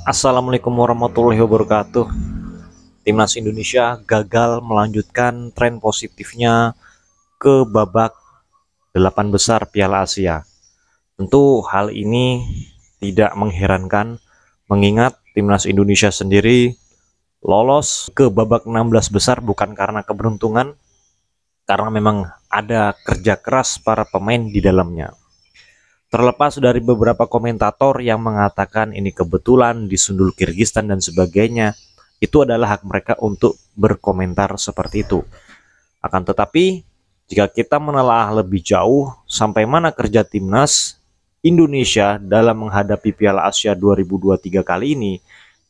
Assalamualaikum warahmatullahi wabarakatuh. Timnas Indonesia gagal melanjutkan tren positifnya ke babak delapan besar Piala Asia. Tentu hal ini tidak mengherankan mengingat timnas Indonesia sendiri lolos ke babak 16 besar bukan karena keberuntungan karena memang ada kerja keras para pemain di dalamnya. Terlepas dari beberapa komentator yang mengatakan ini kebetulan disundul Kirgistan dan sebagainya, itu adalah hak mereka untuk berkomentar seperti itu. Akan tetapi, jika kita menelaah lebih jauh sampai mana kerja timnas Indonesia dalam menghadapi Piala Asia 2023 kali ini,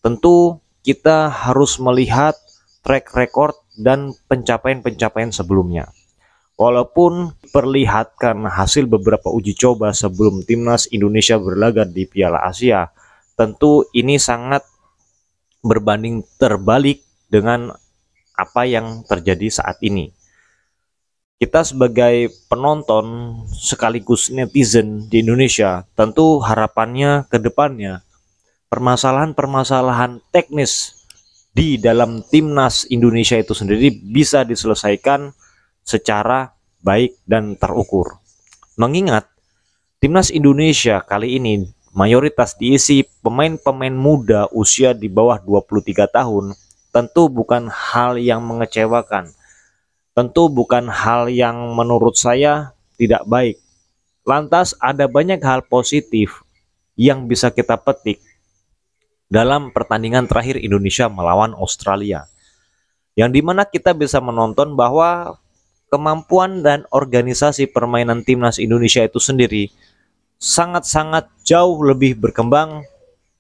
tentu kita harus melihat track record dan pencapaian-pencapaian sebelumnya. Walaupun perlihatkan hasil beberapa uji coba sebelum timnas Indonesia berlaga di Piala Asia, tentu ini sangat berbanding terbalik dengan apa yang terjadi saat ini. Kita sebagai penonton sekaligus netizen di Indonesia, tentu harapannya ke depannya permasalahan-permasalahan teknis di dalam timnas Indonesia itu sendiri bisa diselesaikan secara baik dan terukur. Mengingat timnas Indonesia kali ini mayoritas diisi pemain-pemain muda usia di bawah 23 tahun, tentu bukan hal yang mengecewakan. Tentu bukan hal yang menurut saya tidak baik. Lantas ada banyak hal positif yang bisa kita petik dalam pertandingan terakhir Indonesia melawan Australia. Yang dimana kita bisa menonton bahwa kemampuan dan organisasi permainan timnas Indonesia itu sendiri sangat-sangat jauh lebih berkembang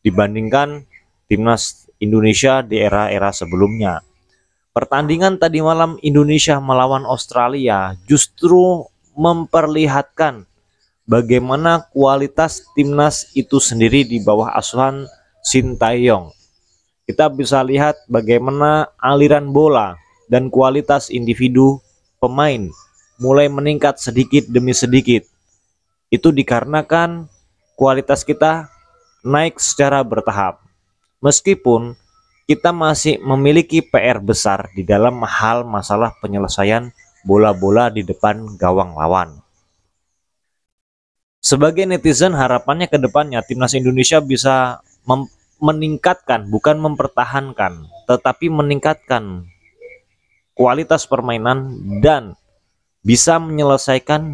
dibandingkan timnas Indonesia di era-era sebelumnya. Pertandingan tadi malam Indonesia melawan Australia justru memperlihatkan bagaimana kualitas timnas itu sendiri di bawah asuhan Sintayong. Kita bisa lihat bagaimana aliran bola dan kualitas individu pemain mulai meningkat sedikit demi sedikit. Itu dikarenakan kualitas kita naik secara bertahap. Meskipun kita masih memiliki PR besar di dalam hal masalah penyelesaian bola-bola di depan gawang lawan. Sebagai netizen harapannya ke depannya timnas Indonesia bisa meningkatkan bukan mempertahankan tetapi meningkatkan kualitas permainan dan bisa menyelesaikan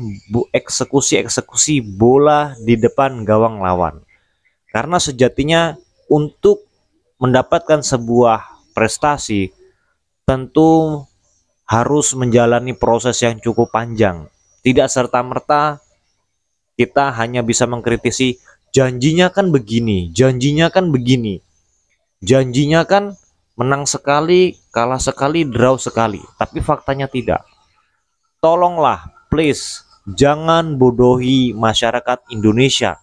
eksekusi-eksekusi bola di depan gawang lawan. Karena sejatinya untuk mendapatkan sebuah prestasi tentu harus menjalani proses yang cukup panjang. Tidak serta-merta kita hanya bisa mengkritisi janjinya kan begini, janjinya kan begini. Janjinya kan menang sekali, kalah sekali, draw sekali. Tapi faktanya tidak. Tolonglah, please, jangan bodohi masyarakat Indonesia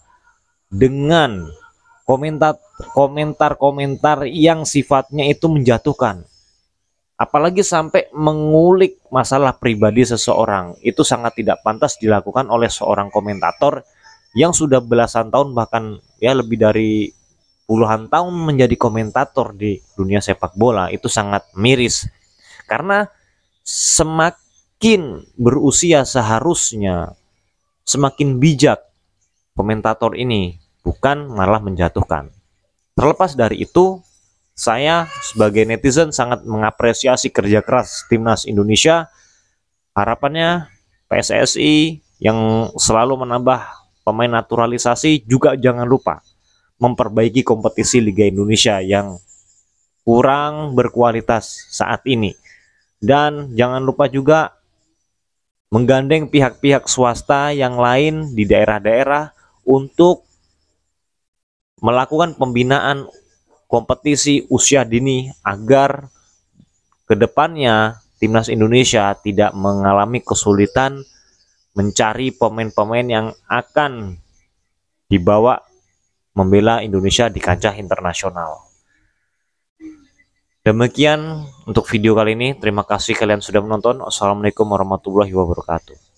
dengan komentar-komentar yang sifatnya itu menjatuhkan. Apalagi sampai mengulik masalah pribadi seseorang. Itu sangat tidak pantas dilakukan oleh seorang komentator yang sudah belasan tahun bahkan ya lebih dari puluhan tahun menjadi komentator di dunia sepak bola itu sangat miris. Karena semakin berusia seharusnya semakin bijak komentator ini, bukan malah menjatuhkan. Terlepas dari itu, saya sebagai netizen sangat mengapresiasi kerja keras timnas Indonesia. Harapannya PSSI yang selalu menambah pemain naturalisasi juga jangan lupa memperbaiki kompetisi Liga Indonesia yang kurang berkualitas saat ini. Dan jangan lupa juga menggandeng pihak-pihak swasta yang lain di daerah-daerah untuk melakukan pembinaan kompetisi usia dini agar kedepannya timnas Indonesia tidak mengalami kesulitan mencari pemain-pemain yang akan dibawa membela Indonesia di kancah internasional. Demikian untuk video kali ini. Terima kasih kalian sudah menonton. Assalamualaikum warahmatullahi wabarakatuh.